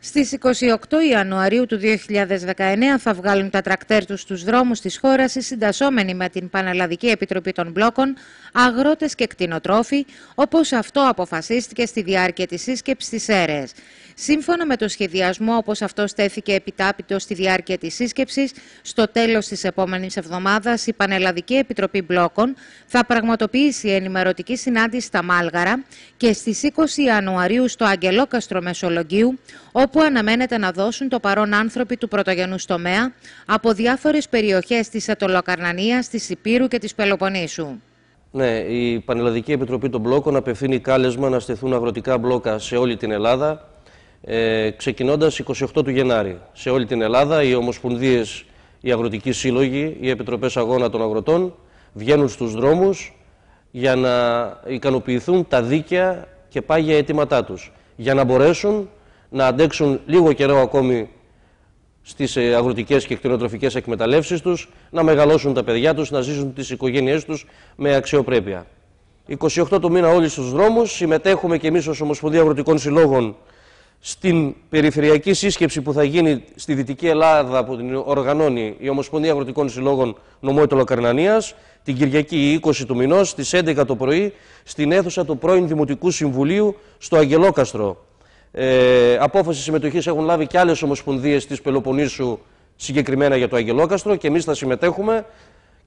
Στις 28 Ιανουαρίου του 2019 θα βγάλουν τα τρακτέρ τους στους δρόμους της χώρας οι συντασσόμενοι με την Πανελλαδική Επιτροπή των Μπλόκων, αγρότες και κτηνοτρόφοι, όπως αυτό αποφασίστηκε στη διάρκεια της σύσκεψης της ΕΡΕΣ. Σύμφωνα με το σχεδιασμό όπως αυτό στέθηκε επιτάπητο στη διάρκεια της σύσκεψης, στο τέλος της επόμενης εβδομάδας η Πανελλαδική Επιτροπή Μπλόκων θα πραγματοποιήσει ενημερωτική συνάντηση στα Μάλγαρα και στις 20 Ιανουαρίου στο Αγγελόκαστρο Μεσολογγίου, όπου αναμένεται να δώσουν το παρόν άνθρωποι του πρωτογενούς τομέα από διάφορες περιοχές της Ατολοκαρνανίας, της Υπήρου και της Πελοποννήσου. Ναι, η Πανελλαδική Επιτροπή των Μπλόκων απευθύνει κάλεσμα να στεθούν αγροτικά μπλόκα σε όλη την Ελλάδα, ε, ξεκινώντας 28 του Γενάρη. Σε όλη την Ελλάδα οι Ομοσπονδίες, οι Αγροτικοί Σύλλογοι, οι Επιτροπές Αγώνα των Αγροτών βγαίνουν στους δρόμους για να ικανοποιηθούν τα δίκαια και πάγια αιτήματά τους, για να μπορέσουν να αντέξουν λίγο καιρό ακόμη στις ε, αγροτικές και κτηνοτροφικές εκμεταλλεύσεις τους, να μεγαλώσουν τα παιδιά τους, να ζήσουν τις οικογένειές τους με αξιοπρέπεια. 28 του μήνα όλοι στους δρόμους. Συμμετέχουμε και εμείς ως Ομοσπονδία Αγροτικών Συλλόγων στην περιφερειακή σύσκεψη που θα γίνει στη Δυτική Ελλάδα που την οργανώνει η Ομοσπονδία Αγροτικών Συλλόγων Νομότολο Καρνανίας την Κυριακή 20 του μηνός στις 11 το πρωί στην αίθουσα του πρώην Δημοτικού Συμβουλίου στο Αγγελόκαστρο ε, απόφαση συμμετοχής έχουν λάβει και άλλες ομοσπονδίες της Πελοποννήσου συγκεκριμένα για το Αγγελόκαστρο και εμείς θα συμμετέχουμε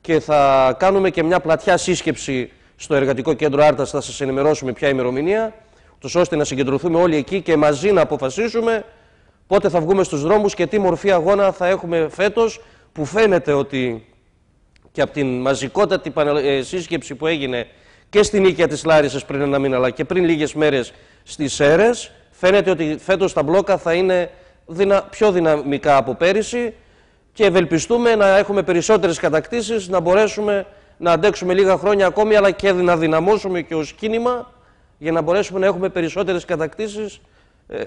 και θα κάνουμε και μια πλατιά σύσκεψη στο εργατικό κέντρο Άρτας. Θα σας ενημερώσουμε ποια ημερομηνία, τους ώστε να συγκεντρωθούμε όλοι εκεί και μαζί να αποφασίσουμε πότε θα βγούμε στους δρόμους και τι μορφή αγώνα θα έχουμε φέτος που φαίνεται ότι και από την μαζικότατη ε, σύσκεψη που έγινε και στην οίκια της Λάρισας πριν ένα μήνα αλλά και πριν λίγες μέρες στις ΣΕΡΕΣ Φαίνεται ότι φέτος τα μπλόκα θα είναι πιο δυναμικά από πέρυσι και ευελπιστούμε να έχουμε περισσότερες κατακτήσεις, να μπορέσουμε να αντέξουμε λίγα χρόνια ακόμη, αλλά και να δυναμώσουμε και ως κίνημα για να μπορέσουμε να έχουμε περισσότερες κατακτήσεις. Ε,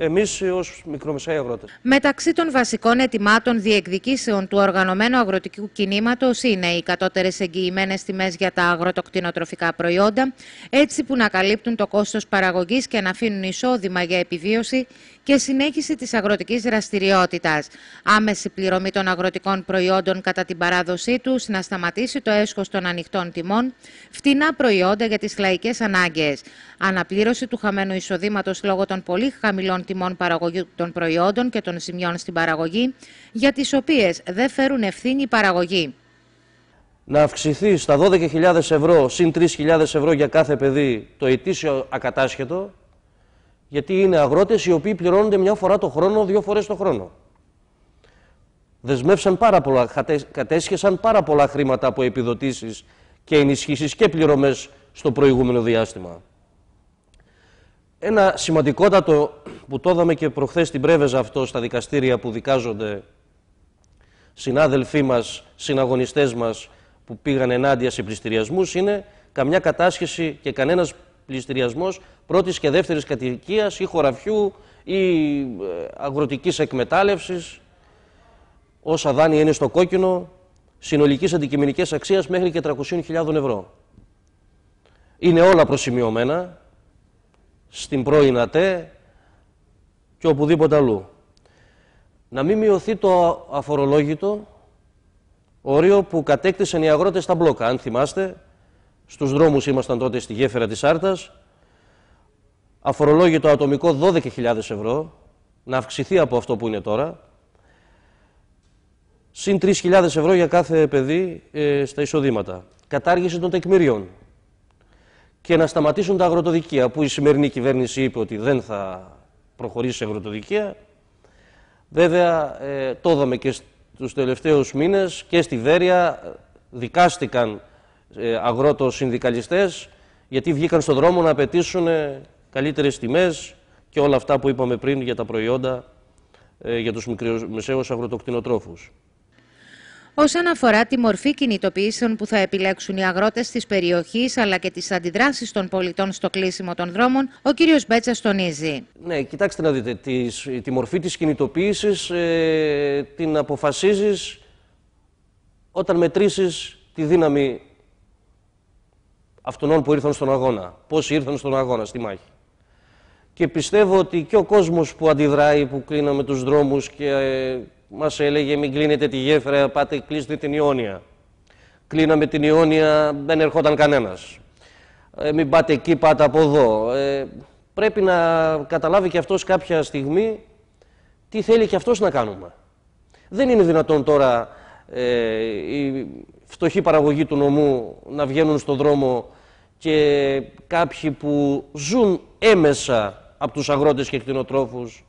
εμείς ως μικρομεσαίοι αγρότες. Μεταξύ των βασικών ετοιμάτων διεκδικήσεων του οργανωμένου αγροτικού κινήματος είναι οι κατώτερες εγγυημένες τιμές για τα αγροτοκτηνοτροφικά προϊόντα, έτσι που να καλύπτουν το κόστος παραγωγής και να αφήνουν εισόδημα για επιβίωση και συνέχιση της αγροτικής δραστηριότητας. Άμεση πληρωμή των αγροτικών προϊόντων κατά την παράδοσή τους, να σταματήσει το έσχος των ανοιχτών τιμών, φτηνά προϊόντα για τις λαϊκές ανάγκες. Αναπλήρωση του χαμένου εισοδήματος λόγω των πολύ χαμηλών τιμών παραγωγή των προϊόντων και των σημειών στην παραγωγή, για τις οποίες δεν φέρουν ευθύνη η παραγωγή. Να αυξηθεί στα 12.000 ευρώ, συν 3.000 ευρώ για κάθε παιδί, το ετήσιο ακατάσχετο, γιατί είναι αγρότες οι οποίοι πληρώνονται μια φορά το χρόνο, δύο φορές το χρόνο. Δεσμεύσαν πάρα πολλά, κατέσχεσαν πάρα πολλά χρήματα από επιδοτήσεις και ενισχύσεις και πληρωμές στο προηγούμενο διάστημα. Ένα σημαντικότατο που το είδαμε και προχθές στην Πρέβεζα αυτό στα δικαστήρια που δικάζονται συνάδελφοί μας, συναγωνιστές μας που πήγαν ενάντια σε πληστηριασμούς είναι καμιά κατάσχεση και κανένας πληστηριασμός πρώτης και δεύτερης κατοικίας ή χωραφιού ή ε, αγροτικής εκμετάλλευσης όσα δάνεια είναι στο κόκκινο συνολικής αντικειμενικής αξίας μέχρι και 300.000 ευρώ. Είναι όλα προσημειωμένα στην πρώην ΑΤΕ και οπουδήποτε αλλού. Να μην μειωθεί το αφορολόγητο όριο που κατέκτησαν οι αγρότες στα μπλόκα. Αν θυμάστε, στους δρόμους ήμασταν τότε στη γέφυρα της Άρτας, αφορολόγητο ατομικό 12.000 ευρώ, να αυξηθεί από αυτό που είναι τώρα, συν 3.000 ευρώ για κάθε παιδί ε, στα εισοδήματα. Κατάργηση των τεκμηριών και να σταματήσουν τα αγροτοδικεία που η σημερινή κυβέρνηση είπε ότι δεν θα προχωρήσει σε αγροτοδικεία. Βέβαια ε, το είδαμε και στους τελευταίους μήνες και στη Βέρεια ε, δικάστηκαν ε, γιατί βγήκαν στον δρόμο να απαιτήσουν ε, καλύτερες τιμές και όλα αυτά που είπαμε πριν για τα προϊόντα ε, για τους μικρομεσαίους αγροτοκτηνοτρόφους όσον αφορά τη μορφή κινητοποιήσεων που θα επιλέξουν οι αγρότες της περιοχής αλλά και τις αντιδράσεις των πολιτών στο κλείσιμο των δρόμων, ο κύριος Μπέτσας τονίζει. Ναι, κοιτάξτε να δείτε, τη, μορφή της κινητοποίησης ε, την αποφασίζεις όταν μετρήσεις τη δύναμη αυτών που ήρθαν στον αγώνα. Πόσοι ήρθαν στον αγώνα, στη μάχη. Και πιστεύω ότι και ο κόσμος που αντιδράει, που κλείναμε τους δρόμους και ε, μας έλεγε μην κλείνετε τη γέφυρα, πάτε κλείστε την Ιόνια. Κλείναμε την Ιόνια, δεν ερχόταν κανένας. Ε, μην πάτε εκεί, πάτε από εδώ. Ε, πρέπει να καταλάβει και αυτός κάποια στιγμή τι θέλει και αυτός να κάνουμε. Δεν είναι δυνατόν τώρα ε, η φτωχή παραγωγή του νομού να βγαίνουν στον δρόμο και κάποιοι που ζουν έμεσα από τους αγρότες και κτηνοτρόφους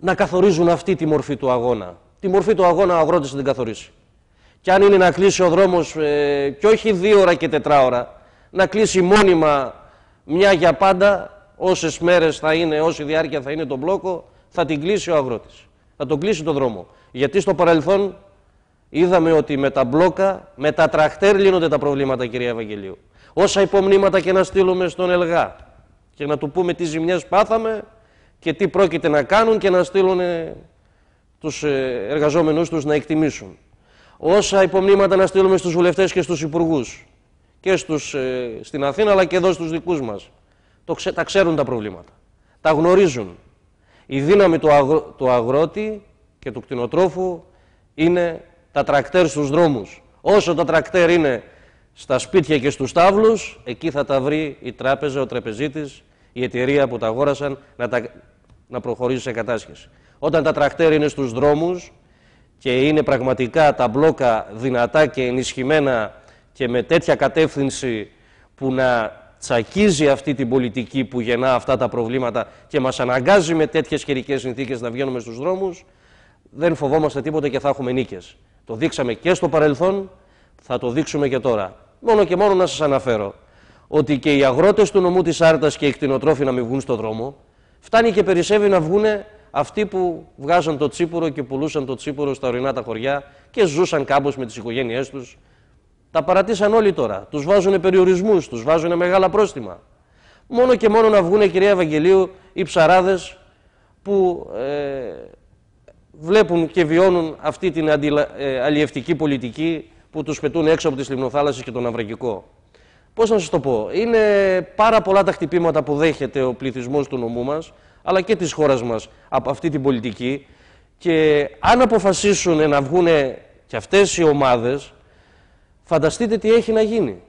να καθορίζουν αυτή τη μορφή του αγώνα. Τη μορφή του αγώνα ο αγρότης δεν την καθορίσει. Και αν είναι να κλείσει ο δρόμος ε, και όχι δύο ώρα και ώρα, να κλείσει μόνιμα μια για πάντα, όσες μέρες θα είναι, όση διάρκεια θα είναι το μπλόκο, θα την κλείσει ο αγρότης. Θα τον κλείσει το δρόμο. Γιατί στο παρελθόν είδαμε ότι με τα μπλόκα, με τα τραχτέρ λύνονται τα προβλήματα, κυρία Ευαγγελίου. Όσα υπομνήματα και να στείλουμε στον Ελγά και να του πούμε τι ζημιές πάθαμε, και τι πρόκειται να κάνουν και να στείλουν τους ε, εργαζόμενους τους να εκτιμήσουν. Όσα υπομνήματα να στείλουμε στους βουλευτές και στους υπουργούς και στους, ε, στην Αθήνα αλλά και εδώ στους δικούς μας. Το, τα ξέρουν τα προβλήματα. Τα γνωρίζουν. Η δύναμη του, του αγρότη και του κτηνοτρόφου είναι τα τρακτέρ στους δρόμους. Όσο τα τρακτέρ είναι στα σπίτια και στους τάβλους, εκεί θα τα βρει η τράπεζα, ο τραπεζίτης η εταιρεία που τα αγόρασαν να, τα, να προχωρήσει σε κατάσχεση. Όταν τα τρακτέρ είναι στους δρόμους και είναι πραγματικά τα μπλόκα δυνατά και ενισχυμένα και με τέτοια κατεύθυνση που να τσακίζει αυτή την πολιτική που γεννά αυτά τα προβλήματα και μας αναγκάζει με τέτοιες καιρικές συνθήκες να βγαίνουμε στους δρόμους, δεν φοβόμαστε τίποτα και θα έχουμε νίκες. Το δείξαμε και στο παρελθόν, θα το δείξουμε και τώρα. Μόνο και μόνο να σας αναφέρω ότι και οι αγρότες του νομού της Άρτας και οι κτηνοτρόφοι να μην βγουν στον δρόμο, φτάνει και περισσεύει να βγουν αυτοί που βγάζαν το τσίπουρο και πουλούσαν το τσίπουρο στα ορεινά τα χωριά και ζούσαν κάπως με τις οικογένειε τους. Τα παρατήσαν όλοι τώρα. Τους βάζουν περιορισμούς, τους βάζουν μεγάλα πρόστιμα. Μόνο και μόνο να βγουν, κυρία Ευαγγελίου, οι ψαράδες που ε, βλέπουν και βιώνουν αυτή την αντιλα... Ε, αλλιευτική πολιτική που τους πετούν έξω από τις λιμνοθάλασσες και τον Αυραγικό. Πώς να σας το πω, είναι πάρα πολλά τα χτυπήματα που δέχεται ο πληθυσμός του νομού μας, αλλά και της χώρας μας από αυτή την πολιτική. Και αν αποφασίσουν να βγουν και αυτές οι ομάδες, φανταστείτε τι έχει να γίνει.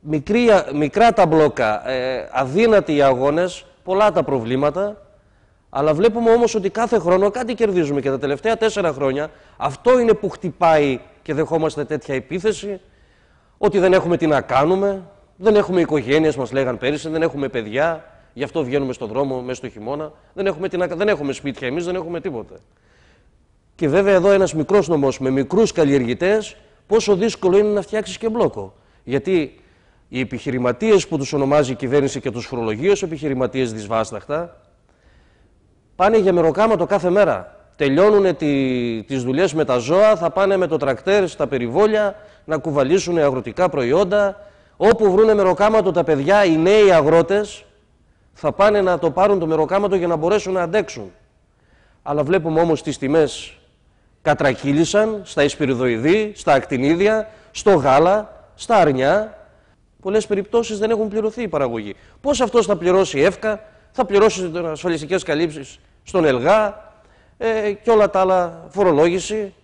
Μικρή, μικρά τα μπλόκα, ε, αδύνατοι οι αγώνες, πολλά τα προβλήματα. Αλλά βλέπουμε όμως ότι κάθε χρόνο κάτι κερδίζουμε και τα τελευταία τέσσερα χρόνια αυτό είναι που χτυπάει και δεχόμαστε τέτοια επίθεση. Ότι δεν έχουμε τι να κάνουμε, δεν έχουμε οικογένειες, μας λέγαν πέρυσι, δεν έχουμε παιδιά, γι' αυτό βγαίνουμε στον δρόμο μέσα στο χειμώνα. Δεν έχουμε, τι να... δεν έχουμε σπίτια εμείς, δεν έχουμε τίποτα. Και βέβαια εδώ ένας μικρός νομός με μικρούς καλλιεργητές, πόσο δύσκολο είναι να φτιάξεις και μπλόκο. Γιατί οι επιχειρηματίες που τους ονομάζει η κυβέρνηση και τους φορολογεί ω επιχειρηματίες δυσβάσταχτα, πάνε για μεροκάματο κάθε μέρα. Τελειώνουν τι τις με τα ζώα, θα πάνε με το τρακτέρ στα περιβόλια, να κουβαλήσουν αγροτικά προϊόντα. Όπου βρούνε μεροκάματο τα παιδιά, οι νέοι αγρότες θα πάνε να το πάρουν το μεροκάματο για να μπορέσουν να αντέξουν. Αλλά βλέπουμε όμως τις τιμές κατρακύλησαν στα εισπυριδοειδή, στα ακτινίδια, στο γάλα, στα αρνιά. Πολλές περιπτώσεις δεν έχουν πληρωθεί η παραγωγή. Πώς αυτός θα πληρώσει εύκα, θα πληρώσει ασφαλιστικές καλύψεις στον ΕΛΓΑ ε, και όλα τα άλλα φορολόγηση.